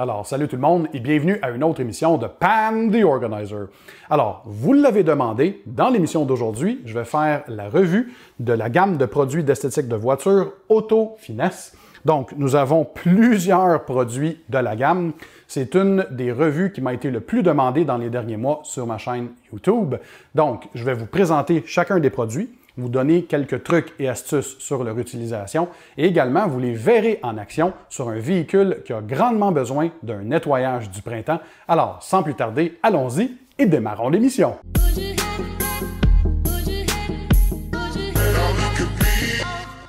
Alors, salut tout le monde et bienvenue à une autre émission de Pan the Organizer. Alors, vous l'avez demandé, dans l'émission d'aujourd'hui, je vais faire la revue de la gamme de produits d'esthétique de voiture Auto Finesse. Donc, nous avons plusieurs produits de la gamme. C'est une des revues qui m'a été le plus demandée dans les derniers mois sur ma chaîne YouTube. Donc, je vais vous présenter chacun des produits vous donner quelques trucs et astuces sur leur utilisation et également vous les verrez en action sur un véhicule qui a grandement besoin d'un nettoyage du printemps. Alors, sans plus tarder, allons-y et démarrons l'émission.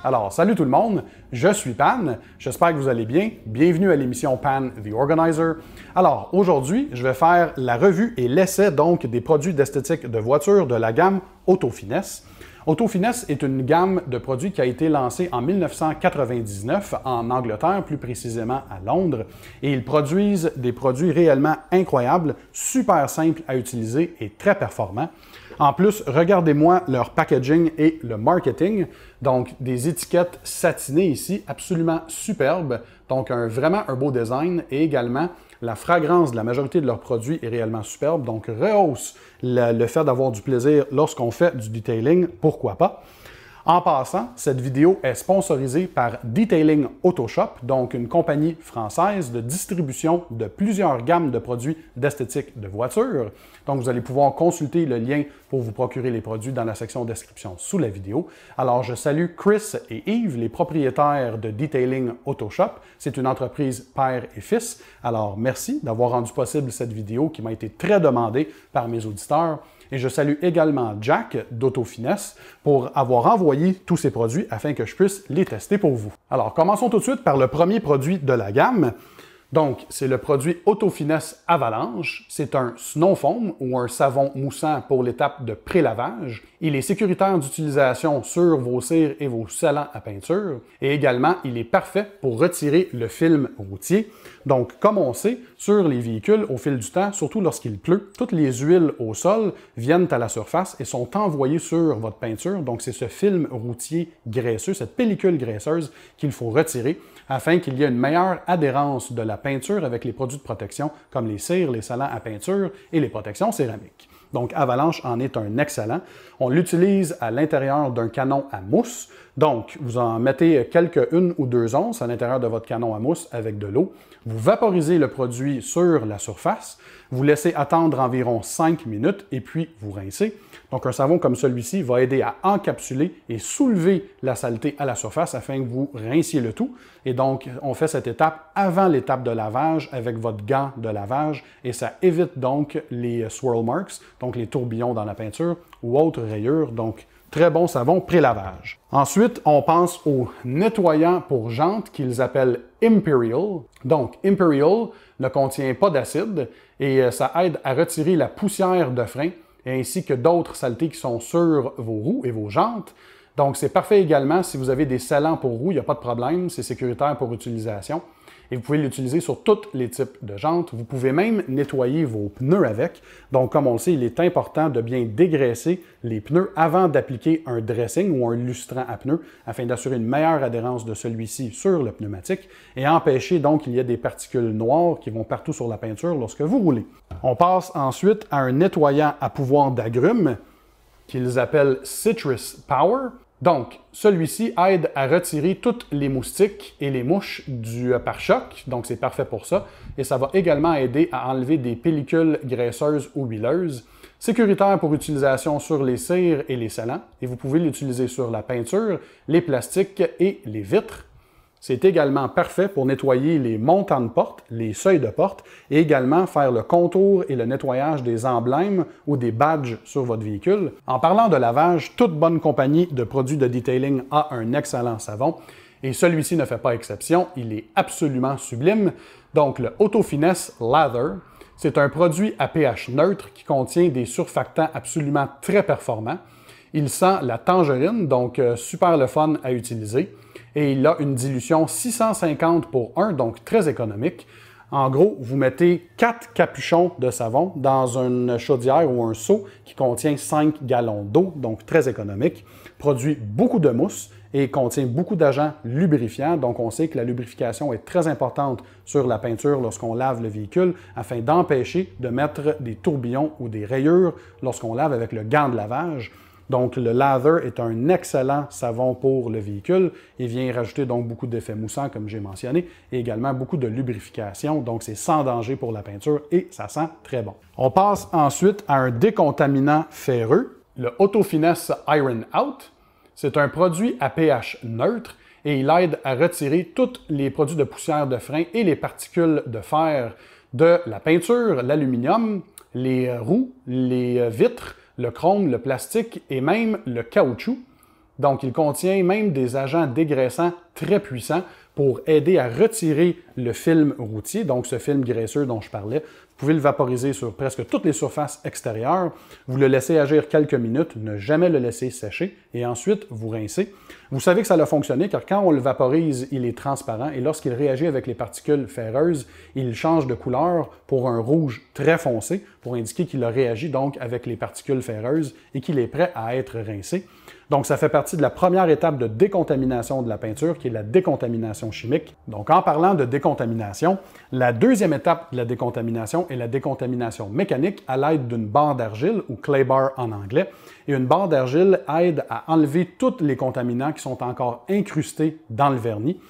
Alors, salut tout le monde, je suis Pan, j'espère que vous allez bien. Bienvenue à l'émission Pan The Organizer. Alors, aujourd'hui, je vais faire la revue et l'essai donc des produits d'esthétique de voiture de la gamme Autofinesse. Autofinesse est une gamme de produits qui a été lancée en 1999 en Angleterre, plus précisément à Londres, et ils produisent des produits réellement incroyables, super simples à utiliser et très performants. En plus, regardez-moi leur packaging et le marketing, donc des étiquettes satinées ici, absolument superbes donc, vraiment un beau design et également la fragrance de la majorité de leurs produits est réellement superbe. Donc, rehausse le fait d'avoir du plaisir lorsqu'on fait du detailing, pourquoi pas. En passant, cette vidéo est sponsorisée par Detailing Autoshop, donc une compagnie française de distribution de plusieurs gammes de produits d'esthétique de voiture. Donc, vous allez pouvoir consulter le lien pour vous procurer les produits dans la section description sous la vidéo. Alors, je salue Chris et Yves, les propriétaires de Detailing Autoshop. C'est une entreprise père et fils. Alors, merci d'avoir rendu possible cette vidéo qui m'a été très demandée par mes auditeurs. Et je salue également Jack d'Autofinesse pour avoir envoyé tous ces produits afin que je puisse les tester pour vous. Alors, commençons tout de suite par le premier produit de la gamme. Donc, c'est le produit Autofinesse Avalanche. C'est un snow foam ou un savon moussant pour l'étape de pré-lavage. Il est sécuritaire d'utilisation sur vos cires et vos salants à peinture. Et également, il est parfait pour retirer le film routier. Donc, comme on sait, sur les véhicules, au fil du temps, surtout lorsqu'il pleut, toutes les huiles au sol viennent à la surface et sont envoyées sur votre peinture. Donc, c'est ce film routier graisseux, cette pellicule graisseuse qu'il faut retirer afin qu'il y ait une meilleure adhérence de la peinture avec les produits de protection comme les cires, les salants à peinture et les protections céramiques. Donc Avalanche en est un excellent. On l'utilise à l'intérieur d'un canon à mousse. Donc vous en mettez quelques une ou deux onces à l'intérieur de votre canon à mousse avec de l'eau vous vaporisez le produit sur la surface, vous laissez attendre environ 5 minutes et puis vous rincez. Donc un savon comme celui-ci va aider à encapsuler et soulever la saleté à la surface afin que vous rinciez le tout. Et donc on fait cette étape avant l'étape de lavage avec votre gant de lavage et ça évite donc les swirl marks, donc les tourbillons dans la peinture ou autres rayures. Donc Très bon savon pré-lavage. Ensuite, on pense aux nettoyants pour jantes qu'ils appellent Imperial. Donc, Imperial ne contient pas d'acide et euh, ça aide à retirer la poussière de frein ainsi que d'autres saletés qui sont sur vos roues et vos jantes. Donc, c'est parfait également si vous avez des salants pour roues, il n'y a pas de problème, c'est sécuritaire pour utilisation et vous pouvez l'utiliser sur tous les types de jantes. Vous pouvez même nettoyer vos pneus avec. Donc, comme on le sait, il est important de bien dégraisser les pneus avant d'appliquer un dressing ou un lustrant à pneus afin d'assurer une meilleure adhérence de celui-ci sur le pneumatique et empêcher donc qu'il y ait des particules noires qui vont partout sur la peinture lorsque vous roulez. On passe ensuite à un nettoyant à pouvoir d'agrumes qu'ils appellent Citrus Power. Donc, celui-ci aide à retirer toutes les moustiques et les mouches du euh, pare-choc, donc c'est parfait pour ça, et ça va également aider à enlever des pellicules graisseuses ou huileuses. Sécuritaire pour utilisation sur les cires et les salants, et vous pouvez l'utiliser sur la peinture, les plastiques et les vitres. C'est également parfait pour nettoyer les montants de porte, les seuils de porte, et également faire le contour et le nettoyage des emblèmes ou des badges sur votre véhicule. En parlant de lavage, toute bonne compagnie de produits de detailing a un excellent savon, et celui-ci ne fait pas exception, il est absolument sublime. Donc le Autofinesse Lather, c'est un produit à pH neutre qui contient des surfactants absolument très performants. Il sent la tangerine, donc euh, super le fun à utiliser et il a une dilution 650 pour 1, donc très économique. En gros, vous mettez 4 capuchons de savon dans une chaudière ou un seau qui contient 5 gallons d'eau, donc très économique, produit beaucoup de mousse et contient beaucoup d'agents lubrifiants. Donc, on sait que la lubrification est très importante sur la peinture lorsqu'on lave le véhicule afin d'empêcher de mettre des tourbillons ou des rayures lorsqu'on lave avec le gant de lavage. Donc, le lather est un excellent savon pour le véhicule. Il vient rajouter donc beaucoup d'effets moussants, comme j'ai mentionné, et également beaucoup de lubrification. Donc, c'est sans danger pour la peinture et ça sent très bon. On passe ensuite à un décontaminant ferreux, le Autofinesse Iron Out. C'est un produit à pH neutre et il aide à retirer tous les produits de poussière de frein et les particules de fer de la peinture, l'aluminium, les roues, les euh, vitres, le chrome, le plastique et même le caoutchouc. Donc, il contient même des agents dégraissants très puissants pour aider à retirer le film routier, donc ce film graisseux dont je parlais. Vous pouvez le vaporiser sur presque toutes les surfaces extérieures. Vous le laissez agir quelques minutes, ne jamais le laisser sécher et ensuite vous rincez. Vous savez que ça a fonctionné car quand on le vaporise, il est transparent et lorsqu'il réagit avec les particules ferreuses, il change de couleur pour un rouge très foncé pour indiquer qu'il a réagi donc avec les particules ferreuses et qu'il est prêt à être rincé. Donc, ça fait partie de la première étape de décontamination de la peinture, qui est la décontamination chimique. Donc, en parlant de décontamination, la deuxième étape de la décontamination est la décontamination mécanique à l'aide d'une barre d'argile, ou clay bar en anglais. Et une barre d'argile aide à enlever tous les contaminants qui sont encore incrustés dans le vernis.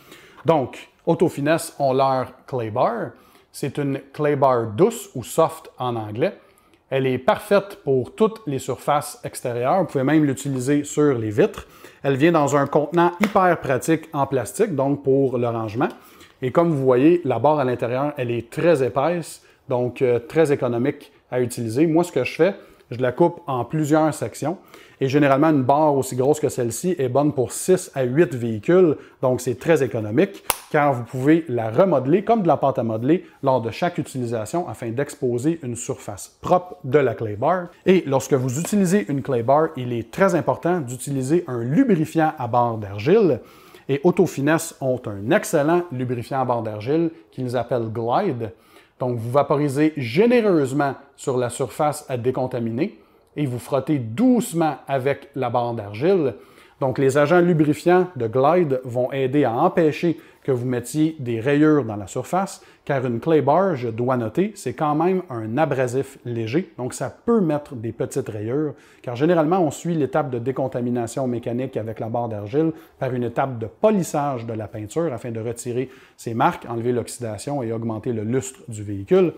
Donc, Autofinesse ont leur clay bar. C'est une clay bar douce ou soft en anglais. Elle est parfaite pour toutes les surfaces extérieures. Vous pouvez même l'utiliser sur les vitres. Elle vient dans un contenant hyper pratique en plastique, donc pour le rangement. Et comme vous voyez, la barre à l'intérieur, elle est très épaisse, donc euh, très économique à utiliser. Moi, ce que je fais, je la coupe en plusieurs sections. Et généralement, une barre aussi grosse que celle-ci est bonne pour 6 à 8 véhicules, donc c'est très économique, car vous pouvez la remodeler comme de la pâte à modeler lors de chaque utilisation afin d'exposer une surface propre de la clay bar. Et lorsque vous utilisez une clay bar, il est très important d'utiliser un lubrifiant à barre d'argile et Autofinesse ont un excellent lubrifiant à barre d'argile qu'ils appellent Glide. Donc, vous vaporisez généreusement sur la surface à décontaminer et vous frottez doucement avec la barre d'argile. Donc, les agents lubrifiants de Glide vont aider à empêcher que vous mettiez des rayures dans la surface, car une clay bar, je dois noter, c'est quand même un abrasif léger, donc ça peut mettre des petites rayures, car généralement on suit l'étape de décontamination mécanique avec la barre d'argile par une étape de polissage de la peinture afin de retirer ses marques, enlever l'oxydation et augmenter le lustre du véhicule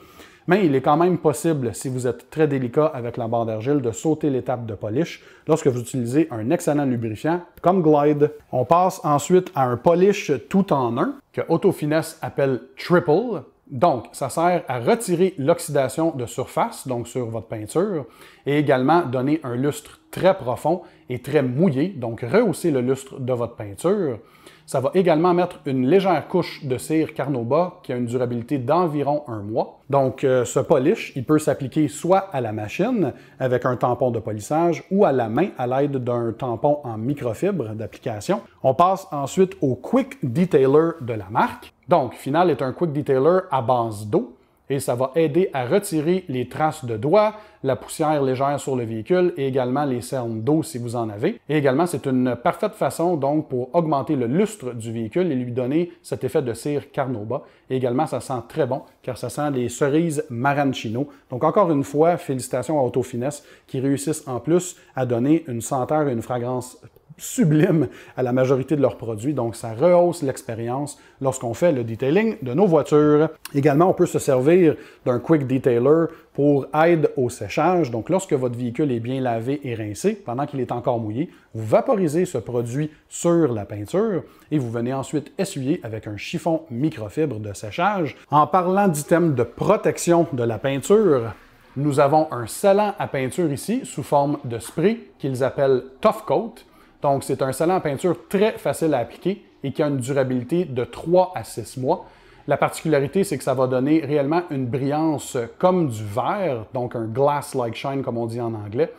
mais il est quand même possible, si vous êtes très délicat avec la bande d'argile, de sauter l'étape de polish lorsque vous utilisez un excellent lubrifiant comme Glide. On passe ensuite à un polish tout en un que Autofinesse appelle Triple. Donc, ça sert à retirer l'oxydation de surface, donc sur votre peinture, et également donner un lustre très profond et très mouillé, donc rehausser le lustre de votre peinture. Ça va également mettre une légère couche de cire Carnoba qui a une durabilité d'environ un mois. Donc, euh, ce polish, il peut s'appliquer soit à la machine avec un tampon de polissage ou à la main à l'aide d'un tampon en microfibre d'application. On passe ensuite au Quick Detailer de la marque. Donc, Final est un Quick Detailer à base d'eau et ça va aider à retirer les traces de doigts, la poussière légère sur le véhicule et également les cernes d'eau si vous en avez. Et également, c'est une parfaite façon donc pour augmenter le lustre du véhicule et lui donner cet effet de cire Carnauba. Et également, ça sent très bon car ça sent les cerises Marancino. Donc encore une fois, félicitations à Autofinesse qui réussissent en plus à donner une senteur et une fragrance sublime à la majorité de leurs produits, donc ça rehausse l'expérience lorsqu'on fait le detailing de nos voitures. Également, on peut se servir d'un quick detailer pour aide au séchage. Donc lorsque votre véhicule est bien lavé et rincé, pendant qu'il est encore mouillé, vous vaporisez ce produit sur la peinture et vous venez ensuite essuyer avec un chiffon microfibre de séchage. En parlant d'items de protection de la peinture, nous avons un salant à peinture ici sous forme de spray qu'ils appellent Tough Coat donc, c'est un salon à peinture très facile à appliquer et qui a une durabilité de 3 à 6 mois. La particularité, c'est que ça va donner réellement une brillance comme du verre, donc un glass-like shine comme on dit en anglais.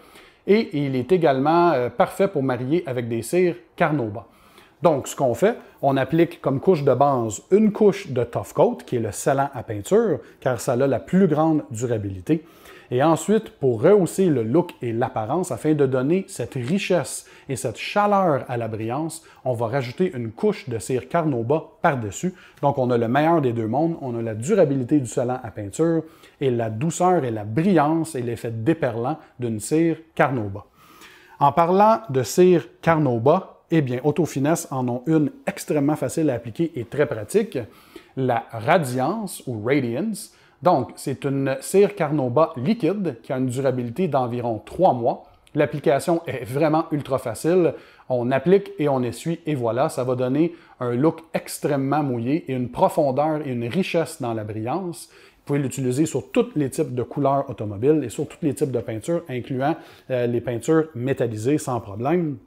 Et il est également euh, parfait pour marier avec des cires Carnauba. Donc, ce qu'on fait, on applique comme couche de base une couche de Tough Coat, qui est le salon à peinture, car ça a la plus grande durabilité. Et ensuite, pour rehausser le look et l'apparence afin de donner cette richesse et cette chaleur à la brillance, on va rajouter une couche de cire Carnauba par-dessus. Donc on a le meilleur des deux mondes, on a la durabilité du salon à peinture et la douceur et la brillance et l'effet déperlant d'une cire Carnauba. En parlant de cire Carnauba, eh bien, Autofinesse en ont une extrêmement facile à appliquer et très pratique. La Radiance ou Radiance, donc, c'est une cire carnoba liquide qui a une durabilité d'environ 3 mois. L'application est vraiment ultra facile. On applique et on essuie et voilà, ça va donner un look extrêmement mouillé et une profondeur et une richesse dans la brillance. Vous pouvez l'utiliser sur tous les types de couleurs automobiles et sur tous les types de peintures, incluant euh, les peintures métallisées sans problème.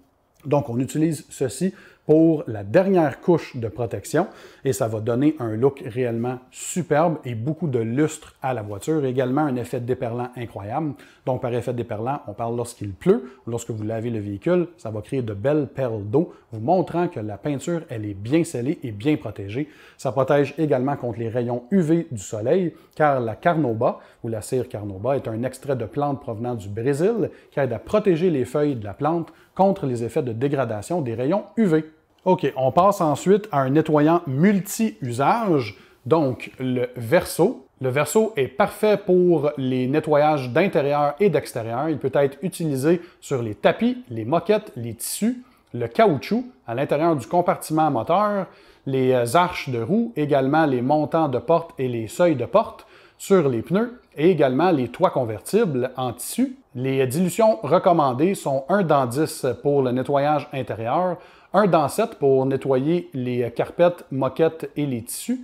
Donc, on utilise ceci pour la dernière couche de protection et ça va donner un look réellement superbe et beaucoup de lustre à la voiture. Également un effet déperlant incroyable. Donc par effet déperlant, on parle lorsqu'il pleut lorsque vous lavez le véhicule, ça va créer de belles perles d'eau, vous montrant que la peinture, elle est bien scellée et bien protégée. Ça protège également contre les rayons UV du soleil, car la carnauba ou la cire carnauba est un extrait de plante provenant du Brésil qui aide à protéger les feuilles de la plante contre les effets de dégradation des rayons UV. OK, on passe ensuite à un nettoyant multi-usage, donc le Verso. Le Verso est parfait pour les nettoyages d'intérieur et d'extérieur. Il peut être utilisé sur les tapis, les moquettes, les tissus, le caoutchouc à l'intérieur du compartiment moteur, les euh, arches de roues, également les montants de porte et les seuils de porte, sur les pneus et également les toits convertibles en tissu. Les euh, dilutions recommandées sont 1 dans 10 pour le nettoyage intérieur, un dans 7 pour nettoyer les carpettes, moquettes et les tissus,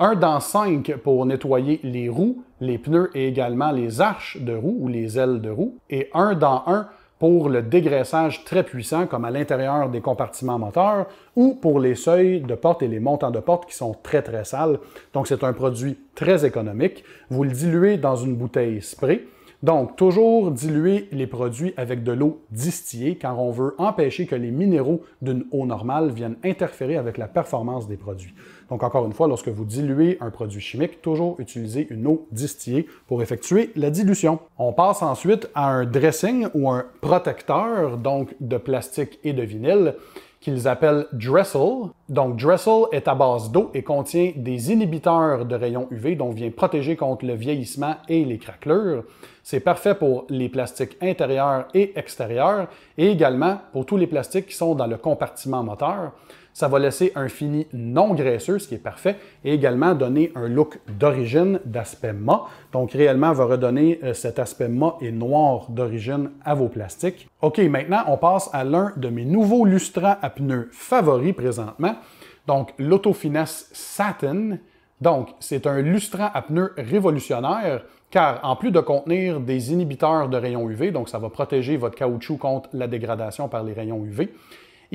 un dans 5 pour nettoyer les roues, les pneus et également les arches de roues ou les ailes de roues, et un dans 1 pour le dégraissage très puissant, comme à l'intérieur des compartiments moteurs, ou pour les seuils de porte et les montants de porte qui sont très très sales. Donc c'est un produit très économique. Vous le diluez dans une bouteille spray. Donc, toujours diluer les produits avec de l'eau distillée car on veut empêcher que les minéraux d'une eau normale viennent interférer avec la performance des produits. Donc, encore une fois, lorsque vous diluez un produit chimique, toujours utilisez une eau distillée pour effectuer la dilution. On passe ensuite à un dressing ou un protecteur, donc de plastique et de vinyle qu'ils appellent Dressel. Donc Dressel est à base d'eau et contient des inhibiteurs de rayons UV, donc vient protéger contre le vieillissement et les craquelures. C'est parfait pour les plastiques intérieurs et extérieurs et également pour tous les plastiques qui sont dans le compartiment moteur. Ça va laisser un fini non graisseux, ce qui est parfait, et également donner un look d'origine d'aspect mat. Donc réellement, va redonner euh, cet aspect mat et noir d'origine à vos plastiques. OK, maintenant, on passe à l'un de mes nouveaux lustrants à pneus favoris présentement. Donc l'Autofinesse Satin. Donc, c'est un lustrant à pneus révolutionnaire car en plus de contenir des inhibiteurs de rayons UV, donc ça va protéger votre caoutchouc contre la dégradation par les rayons UV,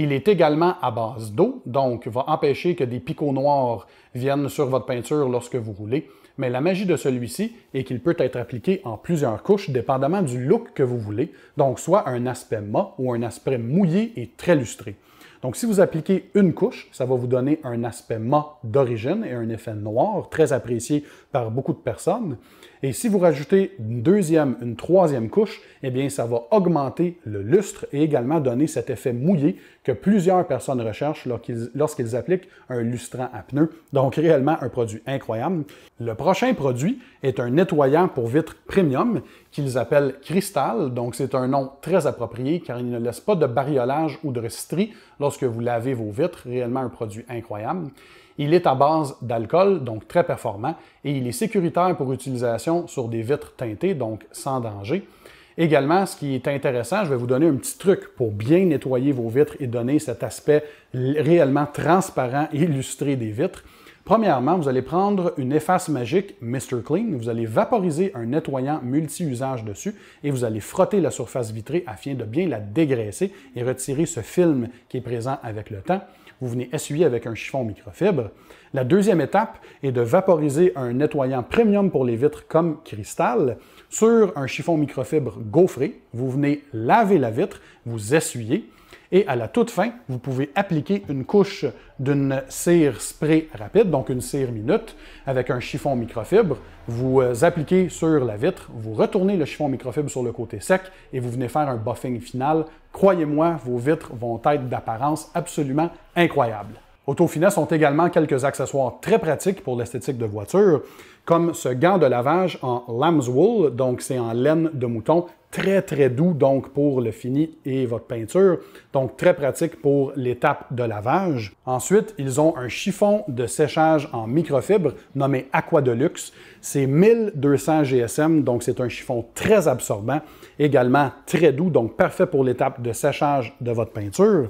il est également à base d'eau, donc va empêcher que des picots noirs viennent sur votre peinture lorsque vous roulez. Mais la magie de celui-ci est qu'il peut être appliqué en plusieurs couches dépendamment du look que vous voulez, donc soit un aspect mat ou un aspect mouillé et très lustré. Donc, si vous appliquez une couche, ça va vous donner un aspect mat d'origine et un effet noir, très apprécié par beaucoup de personnes. Et si vous rajoutez une deuxième, une troisième couche, eh bien, ça va augmenter le lustre et également donner cet effet mouillé que plusieurs personnes recherchent lorsqu'ils appliquent un lustrant à pneus. Donc, réellement, un produit incroyable. Le prochain produit est un nettoyant pour vitres premium qu'ils appellent Cristal. Donc, c'est un nom très approprié car il ne laisse pas de bariolage ou de restri lorsque vous lavez vos vitres, réellement un produit incroyable. Il est à base d'alcool, donc très performant, et il est sécuritaire pour utilisation sur des vitres teintées, donc sans danger. Également, ce qui est intéressant, je vais vous donner un petit truc pour bien nettoyer vos vitres et donner cet aspect réellement transparent et illustré des vitres. Premièrement, vous allez prendre une efface magique Mr. Clean, vous allez vaporiser un nettoyant multi-usage dessus et vous allez frotter la surface vitrée afin de bien la dégraisser et retirer ce film qui est présent avec le temps. Vous venez essuyer avec un chiffon microfibre. La deuxième étape est de vaporiser un nettoyant premium pour les vitres comme cristal sur un chiffon microfibre gaufré. Vous venez laver la vitre, vous essuyez et à la toute fin, vous pouvez appliquer une couche d'une cire spray rapide, donc une cire minute, avec un chiffon microfibre. Vous euh, appliquez sur la vitre, vous retournez le chiffon microfibre sur le côté sec et vous venez faire un buffing final. Croyez-moi, vos vitres vont être d'apparence absolument incroyable. Autofinesse sont également quelques accessoires très pratiques pour l'esthétique de voiture comme ce gant de lavage en lamb's wool, donc c'est en laine de mouton, très très doux donc pour le fini et votre peinture, donc très pratique pour l'étape de lavage. Ensuite, ils ont un chiffon de séchage en microfibre nommé Aqua Deluxe. C'est 1200 GSM, donc c'est un chiffon très absorbant, également très doux, donc parfait pour l'étape de séchage de votre peinture.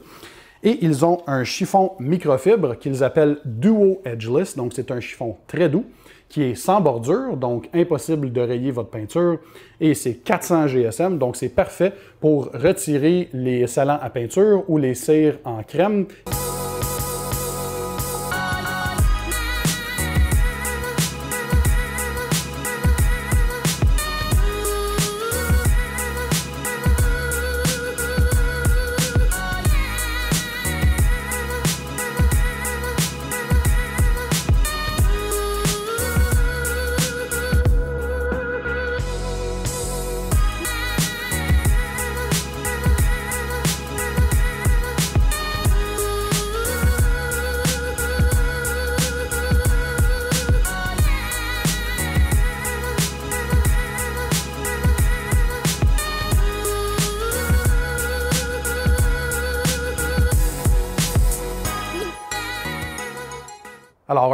Et ils ont un chiffon microfibre qu'ils appellent Duo Edgeless, donc c'est un chiffon très doux qui est sans bordure, donc impossible de rayer votre peinture, et c'est 400 GSM, donc c'est parfait pour retirer les salants à peinture ou les cires en crème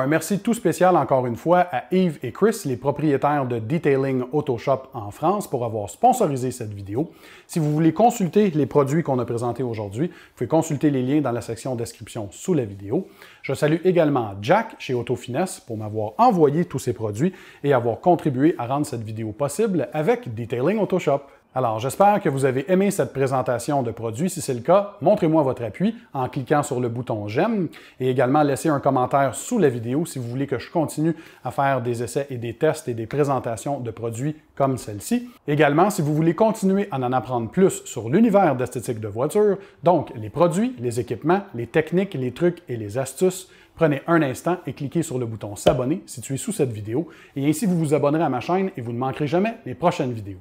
un merci tout spécial encore une fois à Yves et Chris, les propriétaires de Detailing Autoshop en France, pour avoir sponsorisé cette vidéo. Si vous voulez consulter les produits qu'on a présentés aujourd'hui, vous pouvez consulter les liens dans la section description sous la vidéo. Je salue également Jack chez Autofinesse pour m'avoir envoyé tous ces produits et avoir contribué à rendre cette vidéo possible avec Detailing Autoshop. Alors, j'espère que vous avez aimé cette présentation de produits. Si c'est le cas, montrez-moi votre appui en cliquant sur le bouton J'aime et également laissez un commentaire sous la vidéo si vous voulez que je continue à faire des essais et des tests et des présentations de produits comme celle-ci. Également, si vous voulez continuer à en apprendre plus sur l'univers d'esthétique de voiture, donc les produits, les équipements, les techniques, les trucs et les astuces, prenez un instant et cliquez sur le bouton S'abonner situé sous cette vidéo et ainsi vous vous abonnerez à ma chaîne et vous ne manquerez jamais les prochaines vidéos.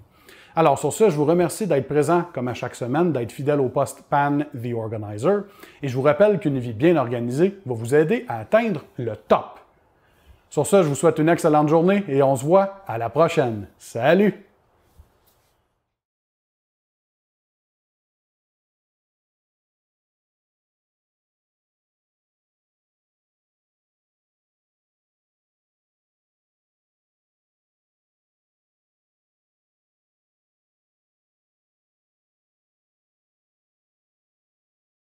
Alors sur ce, je vous remercie d'être présent comme à chaque semaine, d'être fidèle au poste PAN The Organizer, et je vous rappelle qu'une vie bien organisée va vous aider à atteindre le top. Sur ce, je vous souhaite une excellente journée et on se voit à la prochaine. Salut!